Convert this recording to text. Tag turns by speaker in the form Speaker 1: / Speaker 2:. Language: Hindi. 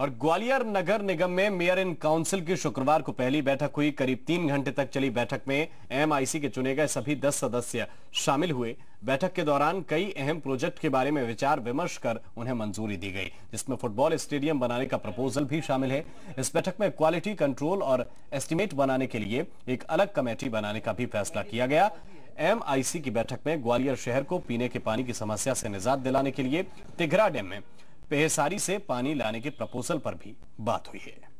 Speaker 1: और ग्वालियर नगर निगम में मेयर इन काउंसिल की शुक्रवार को पहली बैठक हुई करीब तीन घंटे तक चली बैठक में एमआईसी के चुने गए सभी दस सदस्य शामिल हुए बैठक के दौरान कई अहम प्रोजेक्ट के बारे में विचार विमर्श कर उन्हें मंजूरी दी गई जिसमें फुटबॉल स्टेडियम बनाने का प्रपोजल भी शामिल है इस बैठक में क्वालिटी कंट्रोल और एस्टिमेट बनाने के लिए एक अलग कमेटी बनाने का भी फैसला किया गया एम की बैठक में ग्वालियर शहर को पीने के पानी की समस्या से निजात दिलाने के लिए तिघरा डैम में पेहसारी से पानी लाने के प्रपोजल पर भी बात हुई है